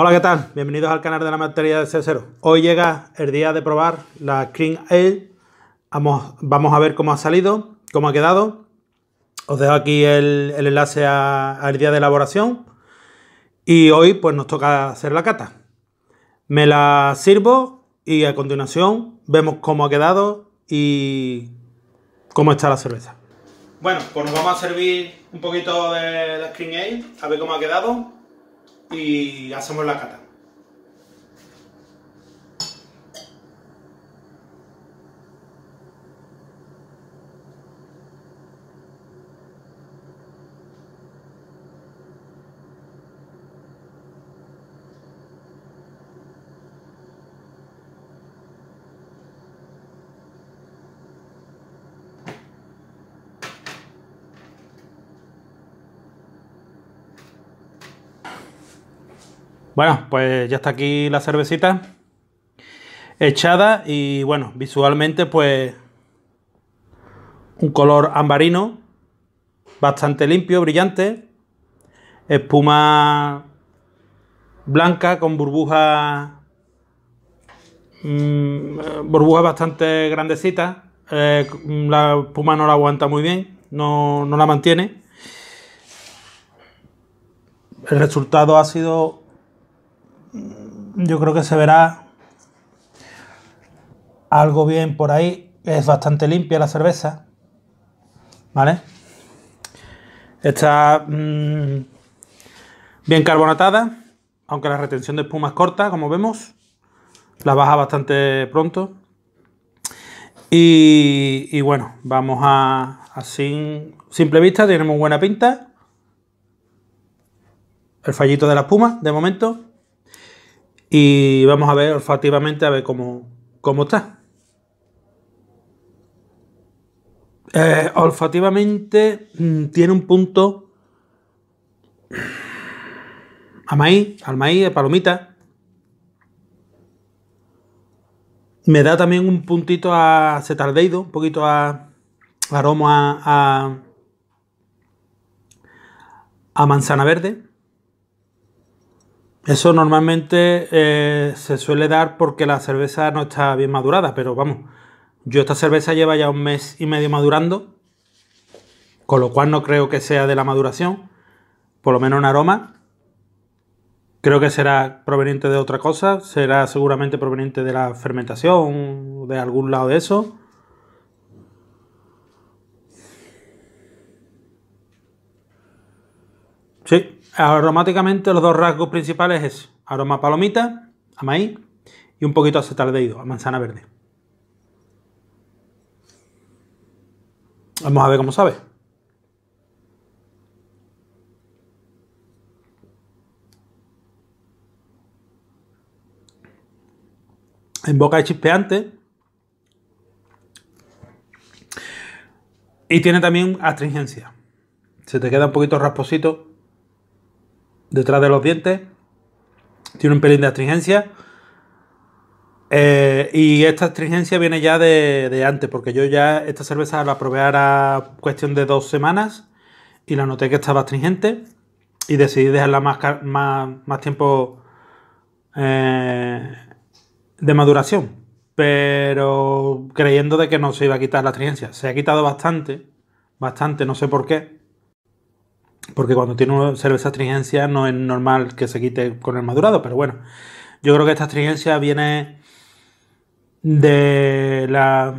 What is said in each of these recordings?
Hola, ¿qué tal? Bienvenidos al canal de la materia de C0. Hoy llega el día de probar la Screen Ale. Vamos, a ver cómo ha salido, cómo ha quedado. Os dejo aquí el, enlace al día de elaboración. Y hoy pues nos toca hacer la cata. Me la sirvo y a continuación vemos cómo ha quedado y cómo está la cerveza. Bueno, pues nos vamos a servir un poquito de la Screen Ale, a ver cómo ha quedado y hacemos la cata. Bueno, pues ya está aquí la cervecita echada y bueno, visualmente pues un color ambarino, bastante limpio, brillante, espuma blanca con burbujas mm, burbujas bastante grandecitas, eh, la espuma no la aguanta muy bien, no, no la mantiene. El resultado ha sido yo creo que se verá algo bien por ahí. Es bastante limpia la cerveza. ¿Vale? Está mm, bien carbonatada, aunque la retención de espuma es corta, como vemos. La baja bastante pronto. Y, bueno, vamos a, simple vista, Tenemos buena pinta. El fallito de la espuma, de momento. Y vamos a ver olfativamente a ver cómo, cómo está. Eh, olfativamente mm, tiene un punto a maíz, al maíz, a palomita. Me da también un puntito a setardeido, un poquito a aroma a manzana verde. Eso normalmente eh, se suele dar porque la cerveza no está bien madurada, pero vamos, yo esta cerveza lleva ya un mes y medio madurando, con lo cual no creo que sea de la maduración, por lo menos en aroma. Creo que será proveniente de otra cosa, será seguramente proveniente de la fermentación, de algún lado de eso. Sí, Aromáticamente los dos rasgos principales es aroma palomita, a maíz y un poquito de acetaldehído, a manzana verde. Vamos a ver cómo sabe. En boca es chispeante. Y tiene también astringencia. Se te queda un poquito rasposito detrás de los dientes. Tiene un pelín de astringencia. Eh, y esta astringencia viene ya de, antes, porque yo ya esta cerveza la probé a cuestión de dos semanas y la noté que estaba astringente y decidí dejarla más, más, tiempo eh, de maduración, pero creyendo de que no se iba a quitar la astringencia. Se ha quitado bastante, bastante, no sé por qué porque cuando tiene una cerveza astringencia no es normal que se quite con el madurado, pero bueno, yo creo que esta astringencia viene de las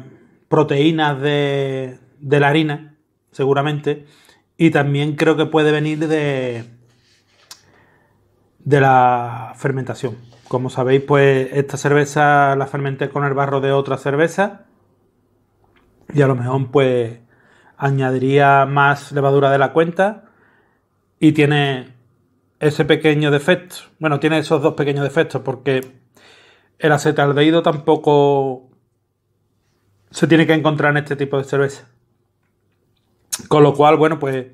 proteínas de, la harina, seguramente, y también creo que puede venir de, de la fermentación. Como sabéis, pues esta cerveza la fermenté con el barro de otra cerveza y a lo mejor pues añadiría más levadura de la cuenta y tiene ese pequeño defecto. Bueno, tiene esos dos pequeños defectos porque el acetaldehído tampoco se tiene que encontrar en este tipo de cerveza. Con lo cual, bueno, pues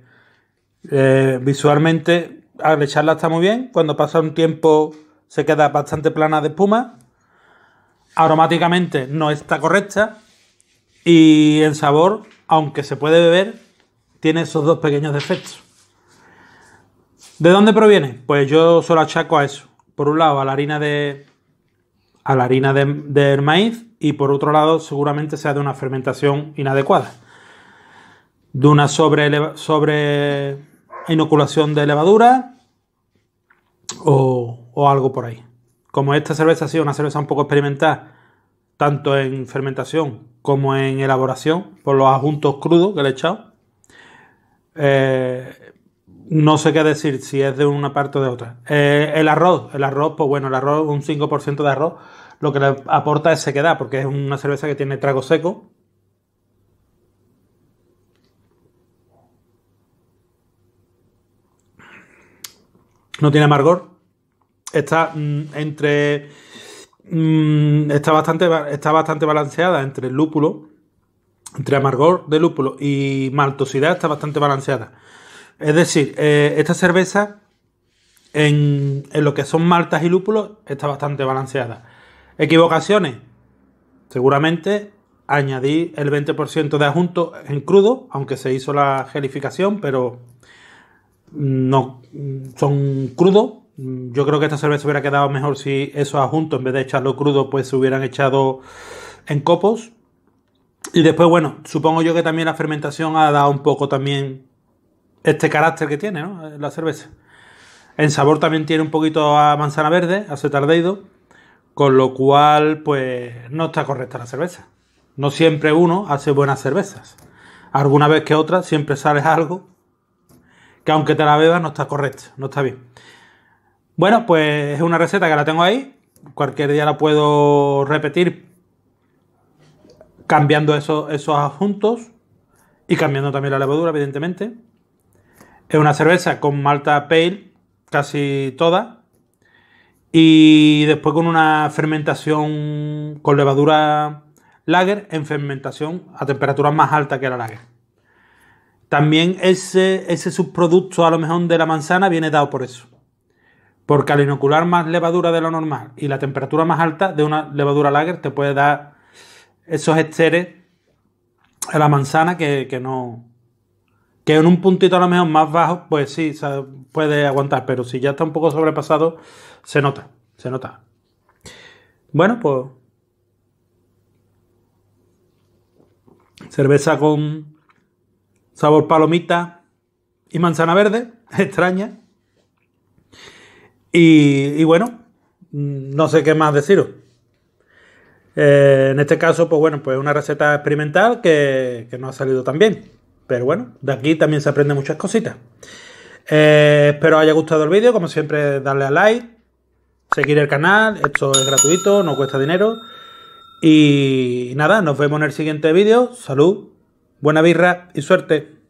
eh, visualmente al echarla está muy bien. Cuando pasa un tiempo se queda bastante plana de espuma. Aromáticamente no está correcta. Y en sabor, aunque se puede beber, tiene esos dos pequeños defectos. ¿De dónde proviene? Pues yo solo achaco a eso. Por un lado, a la harina de. a la harina del de maíz. Y por otro lado, seguramente sea de una fermentación inadecuada. De una sobre, sobre inoculación de levadura. O, o algo por ahí. Como esta cerveza ha sido una cerveza un poco experimental, tanto en fermentación como en elaboración, por los adjuntos crudos que le he echado, eh, no sé qué decir si es de una parte o de otra. Eh, el arroz, el arroz, pues bueno, el arroz, un 5% de arroz, lo que le aporta es sequedad, porque es una cerveza que tiene trago seco. No tiene amargor. Está mm, entre. Mm, está, bastante, está bastante balanceada entre el lúpulo, entre amargor de lúpulo y maltosidad, está bastante balanceada. Es decir, eh, esta cerveza en, lo que son maltas y lúpulos está bastante balanceada. Equivocaciones. Seguramente añadí el 20% de adjunto en crudo, aunque se hizo la gelificación, pero no son crudos. Yo creo que esta cerveza hubiera quedado mejor si esos adjuntos, en vez de echarlo crudo, pues se hubieran echado en copos. Y después, bueno, supongo yo que también la fermentación ha dado un poco también este carácter que tiene eh, la cerveza. En sabor también tiene un poquito a manzana verde, a con lo cual pues no está correcta la cerveza. No siempre uno hace buenas cervezas. Alguna vez que otra siempre sale algo que aunque te la bebas no está correcta, no está bien. Bueno, pues es una receta que la tengo ahí. Cualquier día la puedo repetir cambiando esos adjuntos y cambiando también la levadura, evidentemente. Es una cerveza con malta pale, casi toda, y después con una fermentación con levadura lager en fermentación a temperatura más alta que la lager. También ese, ese subproducto a lo mejor de la manzana viene dado por eso. Porque al inocular más levadura de lo normal y la temperatura más alta de una levadura lager te puede dar esos esteres a la manzana que no, que en un puntito a lo mejor más bajo, pues sí, se puede aguantar, pero si ya está un poco sobrepasado, se nota, se nota. Bueno, pues... Cerveza con sabor palomita y manzana verde, extraña. Y, bueno, mm, no sé qué más deciros. Eh, en este caso, pues bueno, pues una receta experimental que, que no ha salido tan bien. Pero bueno, de aquí también se aprende muchas cositas. Eh, espero haya gustado el vídeo. Como siempre, darle a like, seguir el canal. Esto es gratuito, no cuesta dinero. Y nada, nos vemos en el siguiente vídeo. Salud, buena birra y suerte.